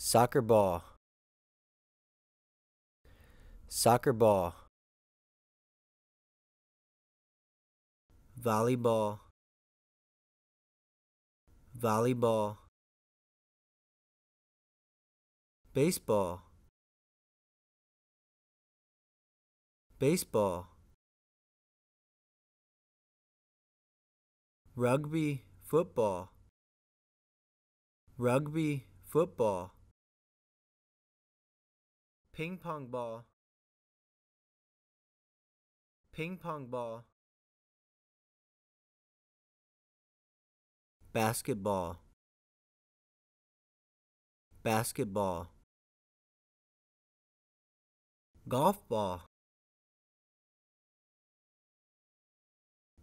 soccer ball soccer ball volleyball volleyball baseball baseball rugby football rugby football ping pong ball ping pong ball basketball basketball golf ball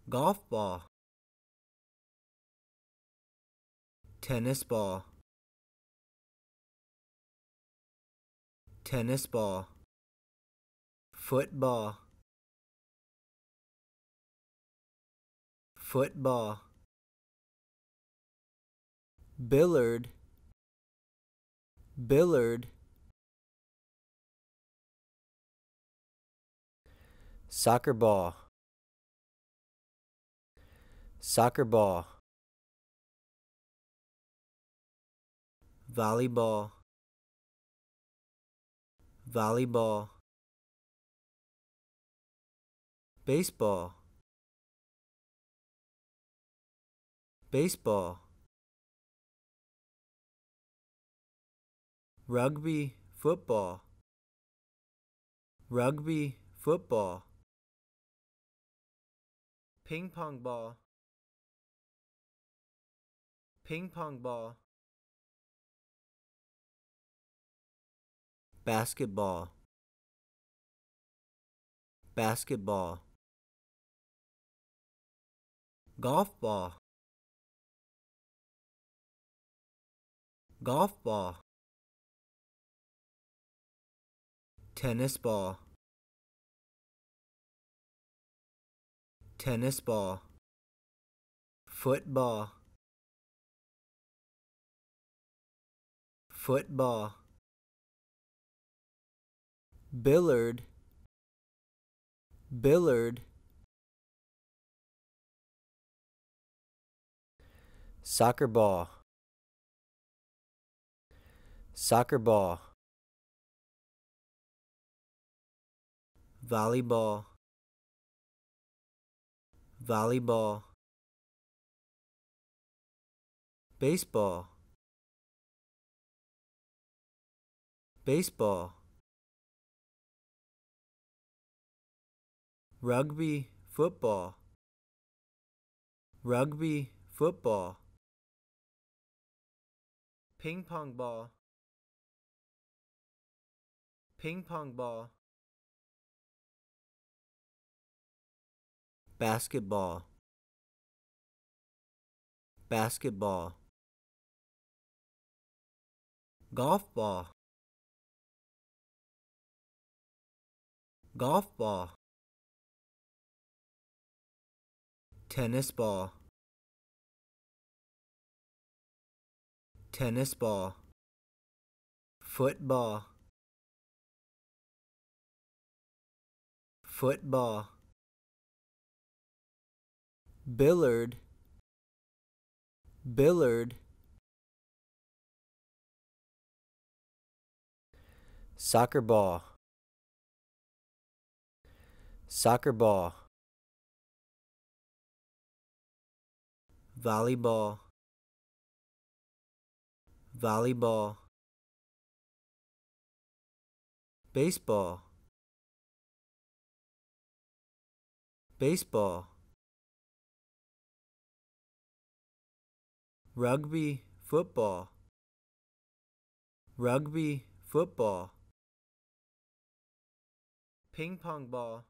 golf ball tennis ball tennis ball, football, football, billard, billard, soccer ball, soccer ball, volleyball volleyball baseball baseball rugby football rugby football ping pong ball ping pong ball basketball basketball golf ball golf ball tennis ball tennis ball football football Billard Billard soccer ball soccer ball volleyball volleyball baseball baseball rugby football rugby football ping pong ball ping pong ball basketball basketball golf ball golf ball tennis ball tennis ball football football billard billard soccer ball soccer ball volleyball volleyball baseball baseball rugby football rugby football ping pong ball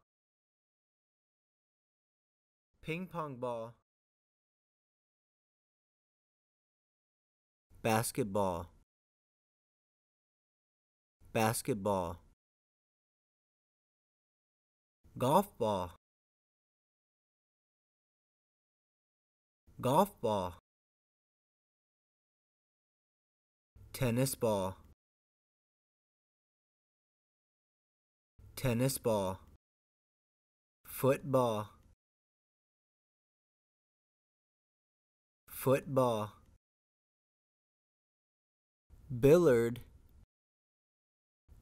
ping pong ball basketball basketball golf ball golf ball tennis ball tennis ball football football Billard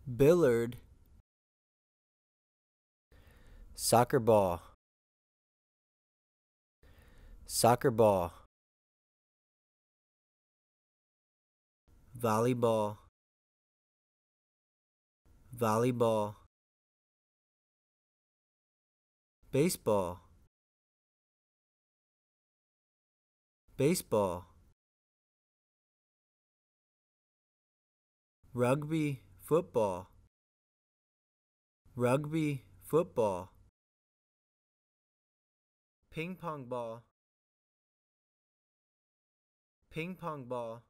Billard Soccer ball Soccer ball Volleyball Volleyball Baseball Baseball rugby football rugby football ping pong ball ping pong ball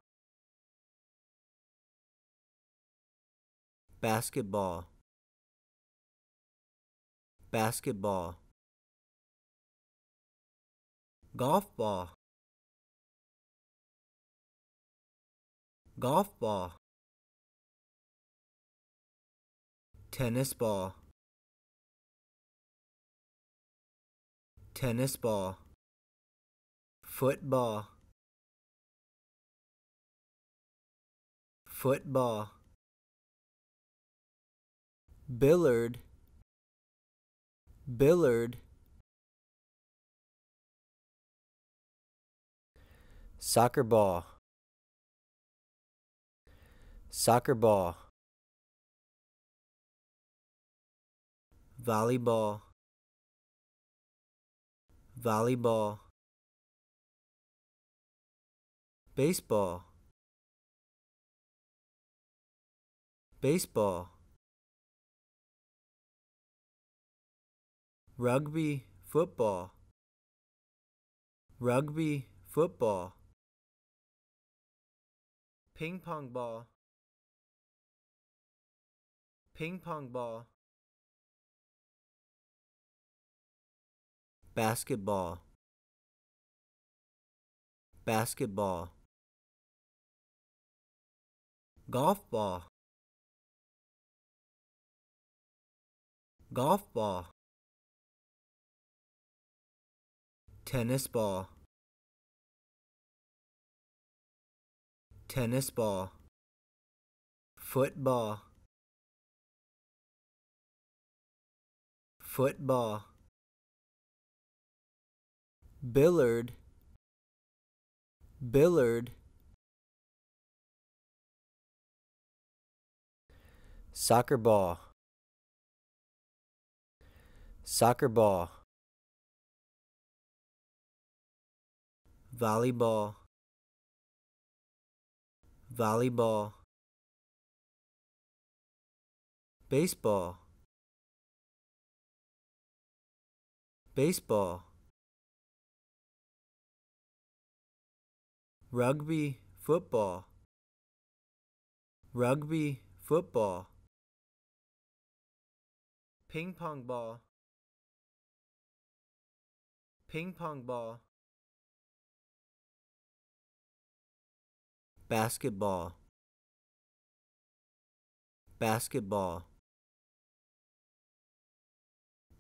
basketball basketball golf ball golf ball tennis ball tennis ball football football billard billard soccer ball soccer ball volleyball volleyball baseball baseball rugby football rugby football ping pong ball ping pong ball basketball basketball golf ball golf ball tennis ball tennis ball football football Billard Billard soccer ball soccer ball volleyball volleyball baseball baseball rugby football rugby football ping pong ball ping pong ball basketball basketball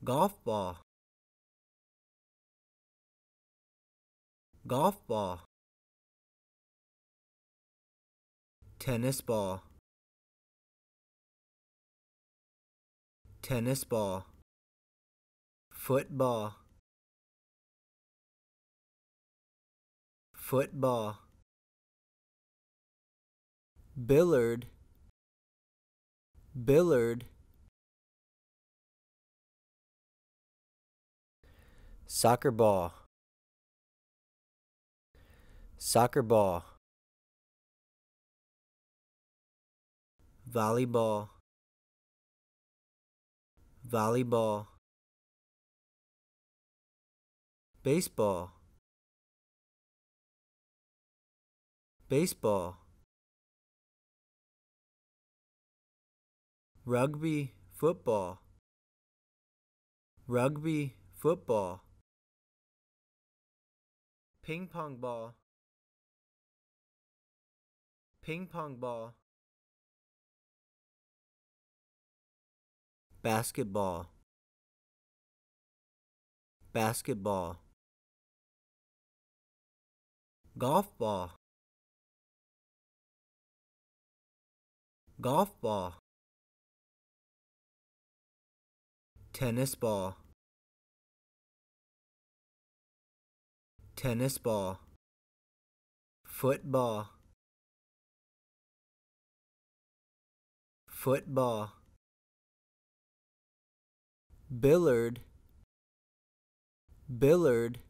golf ball golf ball tennis ball tennis ball football football billard billard soccer ball soccer ball volleyball volleyball baseball baseball rugby football rugby football ping pong ball ping pong ball basketball basketball golf ball golf ball tennis ball tennis ball football football Billard Billard